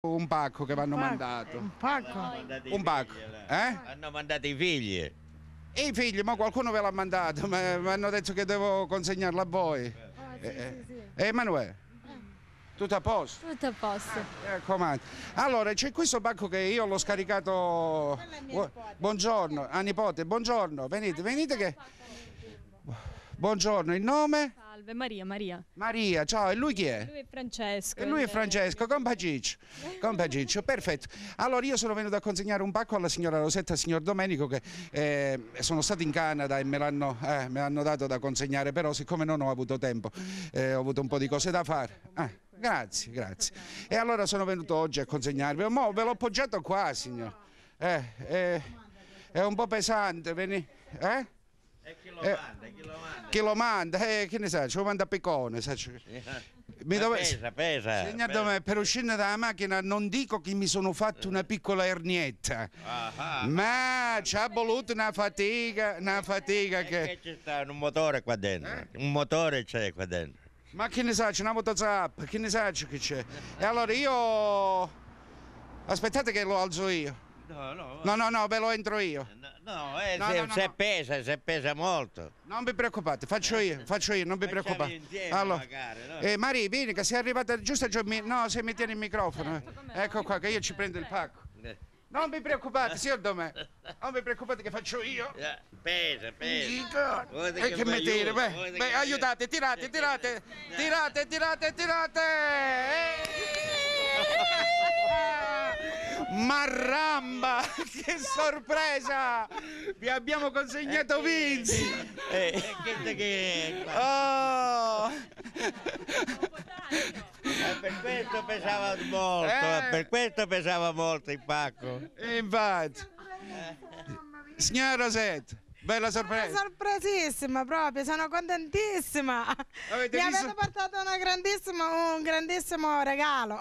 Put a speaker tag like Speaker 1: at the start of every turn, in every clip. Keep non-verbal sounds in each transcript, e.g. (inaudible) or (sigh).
Speaker 1: Un pacco che vanno mandato. Un pacco? Un pacco. Eh? Hanno mandato i figli. E i figli, ma qualcuno ve l'ha mandato, ma eh, mi hanno detto che devo consegnarlo a voi. Ah, eh, eh, eh, Emanuele? Tutto a posto? Tutto a posto. Ah, raccomando. Allora, c'è questo pacco che io l'ho scaricato... Buongiorno, a nipote, buongiorno. Venite, venite che... Buongiorno, il nome? Salve, Maria, Maria. Maria, ciao, e lui chi è? Lui è Francesco. E lui è eh, Francesco, compa Giccio. (laughs) Compa Giccio, perfetto. Allora io sono venuto a consegnare un pacco alla signora Rosetta al signor Domenico che eh, sono stato in Canada e me l'hanno eh, dato da consegnare, però siccome non ho avuto tempo, eh, ho avuto un po' di cose da fare. Ah. Grazie, grazie. E allora sono venuto oggi a consegnarvi. Mo ve l'ho appoggiato qua, signor. Eh, eh, è un po' pesante, veni. Eh? Eh, e chi lo manda? Eh, chi lo manda? Eh, che ne sa, ci lo manda a piccone. Sa, ci... Eh, eh. mi dove... pesa, pesa, pesa. Me, per uscire dalla macchina non dico che mi sono fatto una piccola ernietta, ah, ah, ma ci ha voluto una fatica, una fatica che... C'è sta un motore qua dentro, eh? un motore c'è qua dentro. Ma che ne sa, c'è una motozap, che ne sa che c'è? E allora io... Aspettate che lo alzo io. No, no, no, ve lo entro io. Eh, no, eh, no, se, no, se pesa, se pesa molto. Non vi preoccupate, faccio io, eh, faccio io, non vi preoccupate. allora. magari, eh, Mari, vieni che sei arrivata giusta, giù, mi... no, se mi tieni il microfono. Certo, eh. Ecco qua, che io ci prendo il pacco. Non vi preoccupate, (laughs) signor Domè. Non vi preoccupate che faccio io. Eh, pesa, pesa. E che, mi mettere? Beh, beh, aiutate, tirate, tirate, tirate, tirate, tirate. tirate. Marramba, (laughs) che sorpresa! Vi abbiamo consegnato Vinci! Eh, che eh, eh. Eh, che oh. eh, per questo pesava molto, eh. per questo pesava molto il pacco. Infatti. Signora Rosette, Bella sorpresa! Una sorpresissima proprio, sono contentissima! Avete Mi visto? avete portato grandissima, un grandissimo regalo!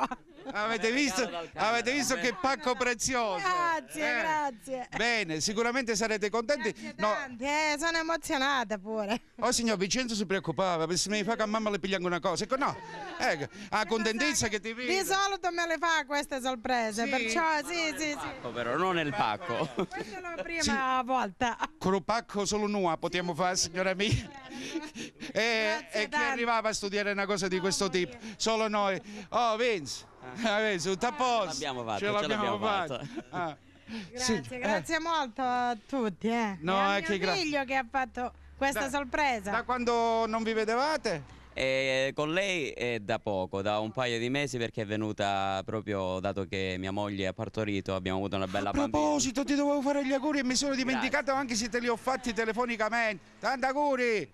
Speaker 1: avete visto, avete visto che pacco prezioso. Grazie, eh. grazie. Bene, sicuramente sarete contenti. No. Eh, sono emozionata pure. Oh signor Vincenzo si preoccupava, se mi fa che a mamma le pigliano una cosa. Ecco, no, ecco, ha contentezza che ti vedo. Di solito me le fa queste sorprese, sì? perciò Ma sì, sì, pacco, Però non è il pacco. Questa è la prima sì. volta. Con un pacco solo noi potremmo fare, signora mia. e, eh, e chi arrivava a studiare una cosa di questo tipo? Solo noi. Oh, Vince. Eh, tutto a eh, posto. Ce l'abbiamo fatta. Ce l'abbiamo fatta. Ah. Eh. (laughs) Grazie, sì. grazie eh. molto a tutti. Eh. No, e che mio figlio che ha fatto questa da, sorpresa. Da quando non vi vedevate? Eh, con lei è da poco, da un paio di mesi perché è venuta proprio dato che mia moglie ha partorito, abbiamo avuto una bella bambina. A proposito, bambina. ti dovevo fare gli auguri e mi sono dimenticato Grazie. anche se te li ho fatti telefonicamente. Tanti auguri!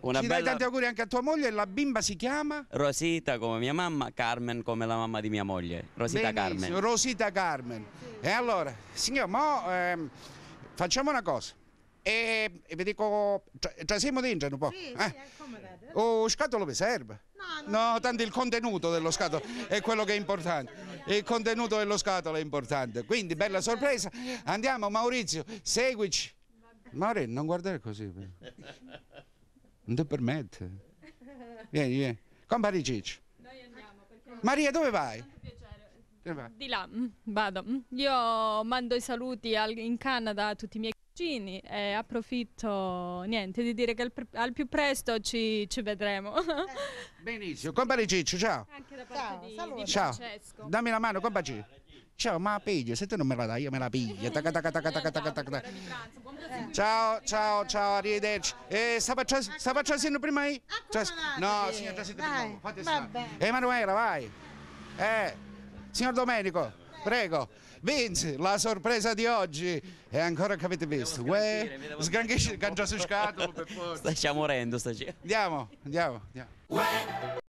Speaker 1: Una Ci bella... dai tanti auguri anche a tua moglie. La bimba si chiama? Rosita come mia mamma, Carmen come la mamma di mia moglie. Rosita Benissimo, Carmen. Rosita Carmen. E allora, signor, mo, ehm, facciamo una cosa. E, e vi dico, cioè, siamo dentro un po'. Sì, eh? sì, oh, scatolo mi serve? no, no tanto il contenuto dello scatolo è quello che è importante. Il contenuto dello scatolo è importante. Quindi, bella sorpresa. Andiamo, Maurizio, seguici. Maurizio, non guardare così. Non ti permette. Vieni, vieni. Con Pari Ciccio. Noi andiamo. Perché... Maria, dove vai? Di là, mm, vado. Mm. Io mando i saluti al, in Canada a tutti i miei cugini e approfitto niente, di dire che al, al più presto ci, ci vedremo. (laughs) Benissimo, compare Ciccio, ciao. Anche da parte ciao, di, di Francesco. Ciao. Dammi la mano, compare Ciccio. Ciao, ma la se te non me la dai, io me la piglio. Taca, taca, taca, taca, taca, taca. Ciao, ciao, ciao, arrivederci. Eh, sta facendo prima io? Ah, no, signor Giacinto, fate stare. Emanuela, vai. Eh, signor Domenico, prego. Vince, la sorpresa di oggi è ancora che avete visto. sgranchisci il cangiasso scatolo. Sta morendo, sta Andiamo, andiamo, andiamo.